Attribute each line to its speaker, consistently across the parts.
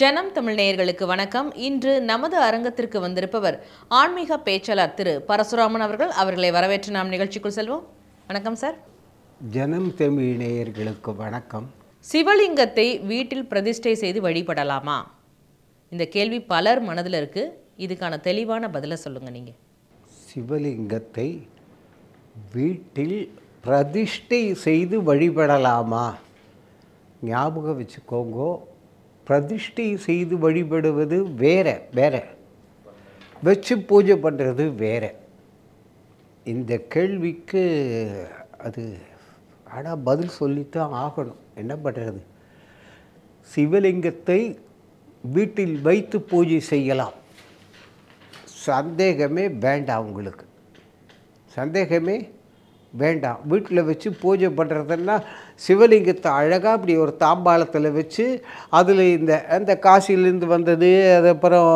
Speaker 1: ஜனம் தமிழ் நேயர்களுக்கு வணக்கம் இன்று நமது அரங்கத்திற்கு வந்திருப்பவர் ஆன்மீக பேச்சாளர் திரு பரசுராமன் அவர்கள் அவர்களை வரவேற்று நாம் நிகழ்ச்சிக்குள் செல்வோம் வணக்கம் சார் ஜனம் தமிழ் நேயர்களுக்கு வணக்கம் சிவலிங்கத்தை வீட்டில் பிரதிஷ்டை செய்து வழிபடலாமா இந்த கேள்வி பலர் மனதில் இருக்குது இதுக்கான தெளிவான பதிலை சொல்லுங்கள் நீங்கள் சிவலிங்கத்தை வீட்டில் பிரதிஷ்டை செய்து வழிபடலாமா ஞாபகம் வச்சுக்கோங்கோ பிரதிஷ்டை செய்து வழிபடுவது வேற வேற வச்சு பூஜை பண்ணுறது வேற இந்த கேள்விக்கு அது ஆனால் பதில் சொல்லித்தான் ஆகணும் என்ன பண்ணுறது சிவலிங்கத்தை வீட்டில் வைத்து பூஜை செய்யலாம் சந்தேகமே வேண்டாம் உங்களுக்கு சந்தேகமே வேண்டாம் வீட்டில் வச்சு பூஜை பண்ணுறதெல்லாம் சிவலிங்கத்தை அழகாக அப்படி ஒரு தாம்பாளத்தில் வச்சு அதில் இந்த அந்த காசிலேருந்து வந்தது அதுக்கப்புறம்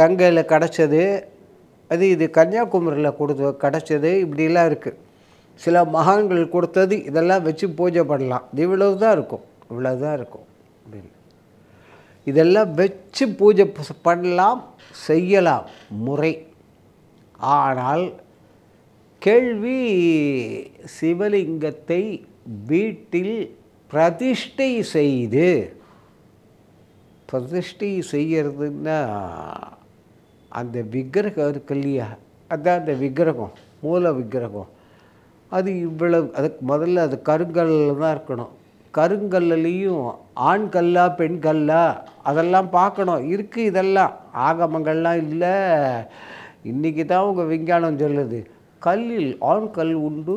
Speaker 1: கங்கையில் கிடச்சது அது இது கன்னியாகுமரியில் கொடுத்து கிடச்சது இப்படிலாம் இருக்குது சில மகான்கள் கொடுத்தது இதெல்லாம் வச்சு பூஜை பண்ணலாம் இவ்வளவு தான் இருக்கும் இவ்வளோ தான் இருக்கும் இதெல்லாம் வச்சு பூஜை பண்ணலாம் செய்யலாம் முறை ஆனால் கேள்வி சிவலிங்கத்தை வீட்டில் பிரதிஷ்டை செய்து பிரதிஷ்டை செய்கிறதுன்னா அந்த விக்கிரகம் இருக்கு இல்லையா அதான் அந்த விக்கிரகம் மூல விக்கிரகம் அது இவ்வளவு அதுக்கு முதல்ல அது கருங்கல்லில் தான் இருக்கணும் கருங்கல்லையும் ஆண்கல்லா பெண்கல்லா அதெல்லாம் பார்க்கணும் இருக்குது இதெல்லாம் ஆகமங்கள்லாம் இல்லை இன்றைக்கி தான் உங்கள் விஞ்ஞானம் சொல்லுது கல்லில் ஆண் கல் உண்டு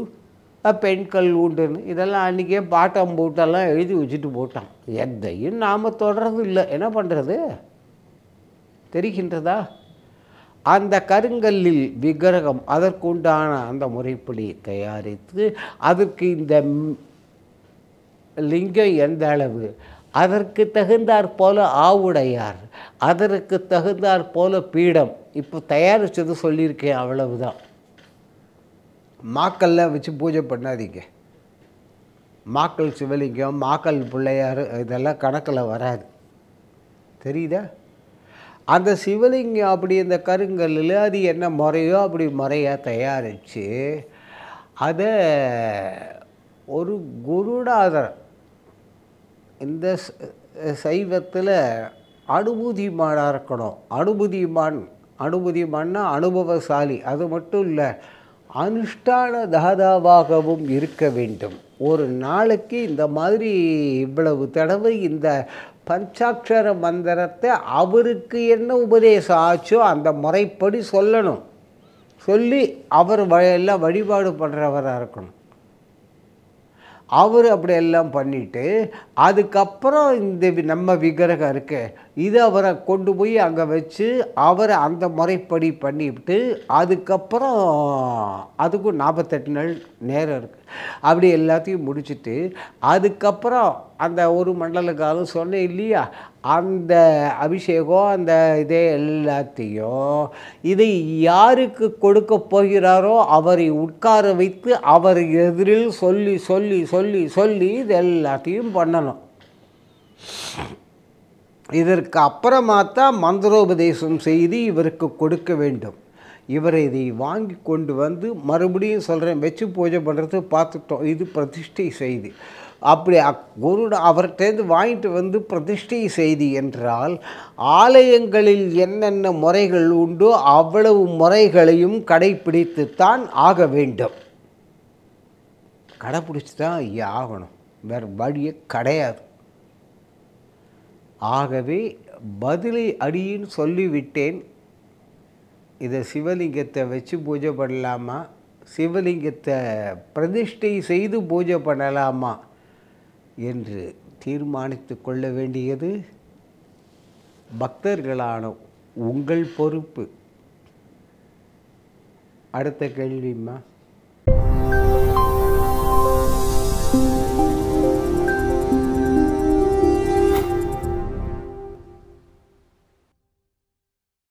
Speaker 1: பெண் கல் உண்டுன்னு இதெல்லாம் அன்றைக்கே பாட்டம் போட்டெல்லாம் எழுதி வச்சுட்டு போட்டான் எதையும் நாம் தொடர்றது இல்லை என்ன பண்ணுறது தெரிகின்றதா அந்த கருங்கல்லில் விக்கிரகம் அதற்குண்டான அந்த முறைப்படி தயாரித்து அதற்கு இந்த லிங்கம் எந்த அளவு அதற்கு தகுந்தாற் போல ஆவுடையார் அதற்கு தகுந்தாற் போல பீடம் இப்போ தயாரித்தது சொல்லியிருக்கேன் அவ்வளவுதான் மாக்கல்ல வச்சு பூஜை பண்ணாதீங்க மாக்கல் சிவலிங்கம் மாக்கல் பிள்ளையார் இதெல்லாம் கணக்கில் வராது தெரியுதா அந்த சிவலிங்கம் அப்படி இந்த கருங்கல்லில் அது என்ன முறையோ அப்படி முறையாக தயாரித்து அதை ஒரு குருடாதரம் இந்த சைவத்தில் அனுபூதிமானாக இருக்கணும் அனுபூதிமான் அனுபூதிமான்னா அனுபவசாலி அது மட்டும் இல்லை அனுஷ்டான தாதாவாகவும் இருக்க வேண்டும் ஒரு நாளைக்கு இந்த மாதிரி இவ்வளவு தடவை இந்த பஞ்சாட்சர மந்திரத்தை அவருக்கு என்ன உபதேசம் ஆச்சோ அந்த முறைப்படி சொல்லணும் சொல்லி அவர் வழியெல்லாம் வழிபாடு பண்ணுறவராக இருக்கணும் அவர் அப்படியெல்லாம் பண்ணிவிட்டு அதுக்கப்புறம் இந்த நம்ம விக்கிரகம் இருக்கு இது அவரை கொண்டு போய் அங்கே வச்சு அவரை அந்த முறைப்படி பண்ணிவிட்டு அதுக்கப்புறம் அதுக்கும் நாற்பத்தெட்டு நாள் நேரம் இருக்குது அப்படி எல்லாத்தையும் முடிச்சுட்டு அதுக்கப்புறம் அந்த ஒரு மண்டல சொன்னேன் இல்லையா அந்த அபிஷேகம் அந்த இதே எல்லாத்தையும் இதை யாருக்கு கொடுக்க போகிறாரோ அவரை உட்கார வைத்து அவர் எதிரில் சொல்லி சொல்லி சொல்லி சொல்லி இது எல்லாத்தையும் பண்ணணும் இதற்கு அப்புறமா தான் மந்திரோபதேசம் செய்து இவருக்கு கொடுக்க வேண்டும் இவரை இதை வாங்கி கொண்டு வந்து மறுபடியும் சொல்கிறேன் வச்சு பூஜை பண்ணுறது பார்த்துட்டோம் இது பிரதிஷ்டை செய்தி அப்படி குருட அவர்கிட்டேருந்து வாங்கிட்டு வந்து பிரதிஷ்டை செய்தி என்றால் ஆலயங்களில் என்னென்ன முறைகள் உண்டோ அவ்வளவு முறைகளையும் கடைப்பிடித்துத்தான் ஆக வேண்டும் கடைப்பிடிச்சி தான் ஆகணும் வேறு வழியே கிடையாது ஆகவே பதிலை அடியின்னு சொல்லிவிட்டேன் இதை சிவலிங்கத்தை வச்சு பூஜை பண்ணலாமா சிவலிங்கத்தை பிரதிஷ்டை செய்து பூஜை பண்ணலாமா என்று தீர்மானித்து கொள்ள வேண்டியது பக்தர்களான உங்கள் பொறுப்பு அடுத்த கேள்விம்மா